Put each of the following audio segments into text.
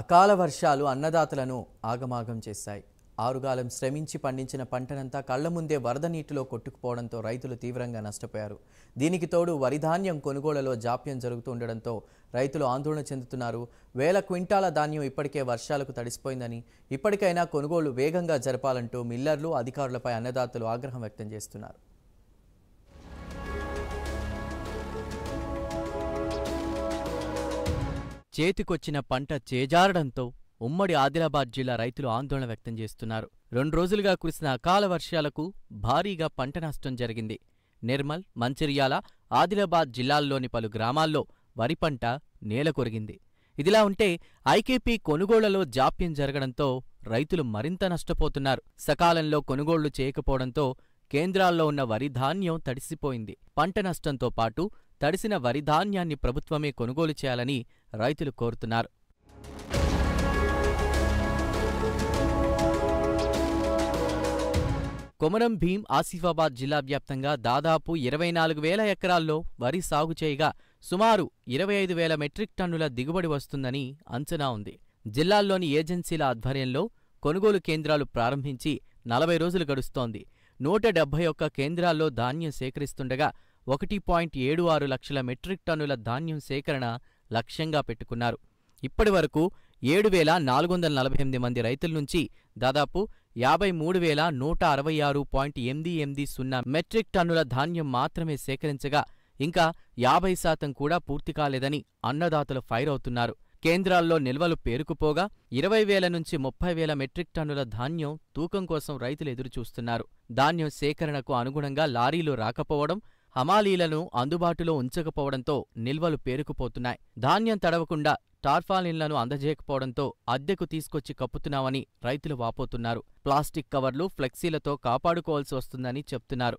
అకాల వర్షాలు అన్నదాతలను ఆగమాగం చేశాయి ఆరుగాలం శ్రమించి పండించిన పంటనంతా కళ్ల ముందే వరద నీటిలో కొట్టుకుపోవడంతో రైతులు తీవ్రంగా నష్టపోయారు దీనికి తోడు వరిధాన్యం కొనుగోళ్లలో జాప్యం ఉండడంతో రైతులు ఆందోళన చెందుతున్నారు వేల క్వింటాల ధాన్యం ఇప్పటికే వర్షాలకు తడిసిపోయిందని ఇప్పటికైనా కొనుగోళ్లు వేగంగా జరపాలంటూ మిల్లర్లు అధికారులపై అన్నదాతలు ఆగ్రహం వ్యక్తం చేస్తున్నారు చేతికొచ్చిన పంట చేజారడంతో ఉమ్మడి ఆదిలాబాద్ జిల్లా రైతులు ఆందోళన వ్యక్తం చేస్తున్నారు రెండు రోజులుగా కురిసిన అకాల వర్షాలకు భారీగా పంట నష్టం జరిగింది నిర్మల్ మంచిర్యాల ఆదిలాబాద్ జిల్లాల్లోని పలు గ్రామాల్లో వరి పంట నేలకొరిగింది ఇదిలా ఉంటే ఐకేపీ కొనుగోళ్లలో జాప్యం జరగడంతో రైతులు మరింత నష్టపోతున్నారు సకాలంలో కొనుగోళ్లు చేయకపోవడంతో కేంద్రాల్లో ఉన్న వరి ధాన్యం తడిసిపోయింది పంట నష్టంతో పాటు తడిసిన వరిధాన్యాన్ని ప్రభుత్వమే కొనుగోలు చేయాలని రైతులు కోరుతున్నారు కొమరం భీం ఆసిఫాబాద్ జిల్లా వ్యాప్తంగా దాదాపు ఇరవై నాలుగు వేల ఎకరాల్లో వరి సాగు చేయగా సుమారు ఇరవై ఐదు వేల మెట్రిక్ టన్నుల దిగుబడి వస్తుందని అంచనా ఉంది జిల్లాల్లోని ఏజెన్సీల ఆధ్వర్యంలో కొనుగోలు కేంద్రాలు ప్రారంభించి నలభై రోజులు గడుస్తోంది నూట డెబ్బై ఒక్క కేంద్రాల్లో ధాన్యం సేకరిస్తుండగా ఒకటి పాయింట్ ఏడు ఆరు లక్షల మెట్రిక్ టన్నుల ధాన్యం సేకరణ లక్ష్యంగా పెట్టుకున్నారు ఇప్పటి వరకు ఏడు వేల నాలుగు వందల నలభై ఎనిమిది మంది రైతుల నుంచి దాదాపు యాభై మూడు వేల నూట అరవై ఆరు పాయింట్ ఎనిమిది ఎనిమిది సున్నా మెట్రిక్ టన్నుల ధాన్యం మాత్రమే సేకరించగా ఇంకా యాభై శాతం కూడా పూర్తి కాలేదని అన్నదాతలు ఫైర్ అవుతున్నారు కేంద్రాల్లో నిల్వలు పేరుకుపోగా ఇరవై వేల నుంచి ముప్పై వేల మెట్రిక్ టన్నుల ధాన్యం తూకం కోసం రైతులు ఎదురుచూస్తున్నారు ధాన్యం సేకరణకు అనుగుణంగా లారీలు రాకపోవడం హమాలీలను అందుబాటులో ఉంచకపోవడంతో నిల్వలు పేరుకుపోతున్నాయి ధాన్యం తడవకుండా టార్ఫాలిన్లను అందజేయకపోవడంతో అద్దెకు తీసుకొచ్చి కప్పుతున్నామని రైతులు వాపోతున్నారు ప్లాస్టిక్ కవర్లు ఫ్లెక్సీలతో కాపాడుకోవాల్సి వస్తుందని చెప్తున్నారు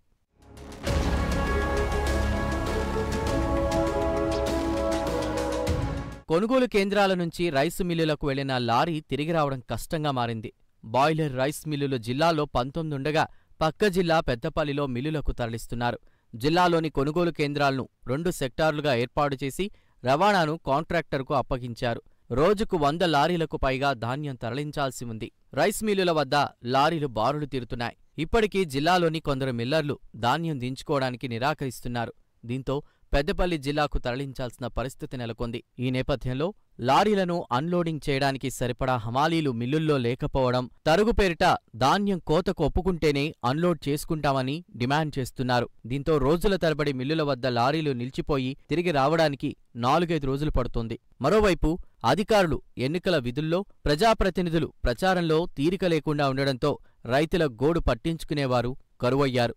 కొనుగోలు కేంద్రాల నుంచి రైసు మిల్లులకు వెళ్లిన లారీ తిరిగి రావడం కష్టంగా మారింది బాయిలర్ రైస్ మిల్లులు జిల్లాలో పంతొమ్మిది ఉండగా పక్క జిల్లా పెద్దపల్లిలో మిల్లులకు తరలిస్తున్నారు జిల్లాలోని కొనుగోలు కేంద్రాలను రెండు సెక్టార్లుగా ఏర్పాటు చేసి రవాణాను కాంట్రాక్టర్కు అప్పగించారు రోజుకు వంద లారీలకు పైగా ధాన్యం తరలించాల్సి ఉంది రైస్ మిల్లుల వద్ద లారీలు బారులు తీరుతున్నాయి ఇప్పటికీ జిల్లాలోని కొందరు మిల్లర్లు ధాన్యం దించుకోవడానికి నిరాకరిస్తున్నారు దీంతో పెద్దపల్లి జిల్లాకు తరలించాల్సిన పరిస్థితి నెలకొంది ఈ నేపథ్యంలో లారీలను అన్లోడింగ్ చేయడానికి సరిపడా హమాలీలు మిల్లుల్లో లేకపోవడం తరుగు పేరిట ధాన్యం కోతకు ఒప్పుకుంటేనే అన్లోడ్ చేసుకుంటామని డిమాండ్ చేస్తున్నారు దీంతో రోజుల తరబడి మిల్లుల వద్ద లారీలు నిలిచిపోయి తిరిగి రావడానికి నాలుగైదు రోజులు పడుతోంది మరోవైపు అధికారులు ఎన్నికల విధుల్లో ప్రజాప్రతినిధులు ప్రచారంలో తీరిక లేకుండా ఉండడంతో రైతుల గోడు పట్టించుకునేవారు కరువయ్యారు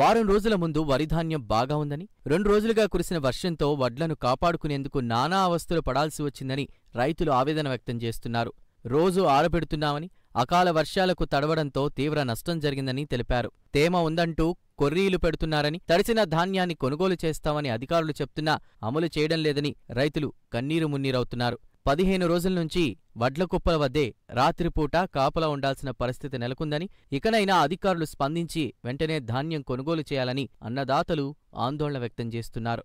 వారం రోజుల ముందు వరిధాన్యం బాగా ఉందని రెండు రోజులుగా కురిసిన వర్షంతో వడ్లను కాపాడుకునేందుకు నానా అవస్థలు పడాల్సి వచ్చిందని రైతులు ఆవేదన వ్యక్తం చేస్తున్నారు రోజు ఆరబెడుతున్నామని అకాల వర్షాలకు తడవడంతో తీవ్ర నష్టం జరిగిందని తెలిపారు తేమ ఉందంటూ కొర్రీలు పెడుతున్నారని తడిసిన ధాన్యాన్ని కొనుగోలు చేస్తామని అధికారులు చెప్తున్నా అమలు చేయడం లేదని రైతులు కన్నీరు మున్నీరవుతున్నారు పదిహేను రోజుల నుంచి వడ్లకుప్పల వద్దే రాత్రిపూట కాపలా ఉండాల్సిన పరిస్థితి నెలకొందని ఇకనైనా అధికారులు స్పందించి వెంటనే ధాన్యం కొనుగోలు చేయాలని అన్నదాతలు ఆందోళన వ్యక్తం చేస్తున్నారు